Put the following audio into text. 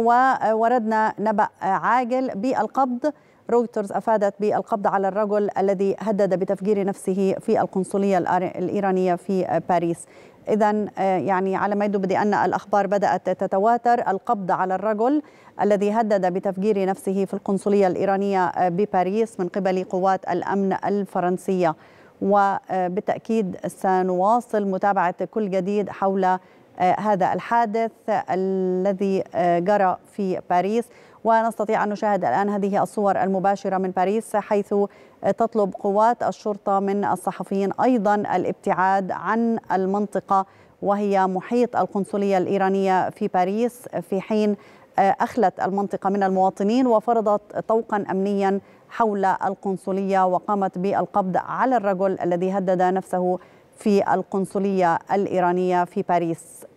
ووردنا نبأ عاجل بالقبض رويترز أفادت بالقبض على الرجل الذي هدد بتفجير نفسه في القنصلية الإيرانية في باريس إذا آه، يعني على ما يبدو بأن الأخبار بدأت تتواتر القبض على الرجل الذي هدد بتفجير نفسه في القنصلية الإيرانية آه، بباريس من قبل قوات الأمن الفرنسية وبالتأكيد سنواصل متابعة كل جديد حول آه، هذا الحادث الذي آه، جرى في باريس ونستطيع أن نشاهد الآن هذه الصور المباشرة من باريس حيث آه، تطلب قوات الشرطة من الصحفيين أيضا الابتعاد عن المنطقة وهي محيط القنصلية الإيرانية في باريس في حين أخلت المنطقة من المواطنين وفرضت طوقا أمنيا حول القنصلية وقامت بالقبض على الرجل الذي هدد نفسه في القنصلية الإيرانية في باريس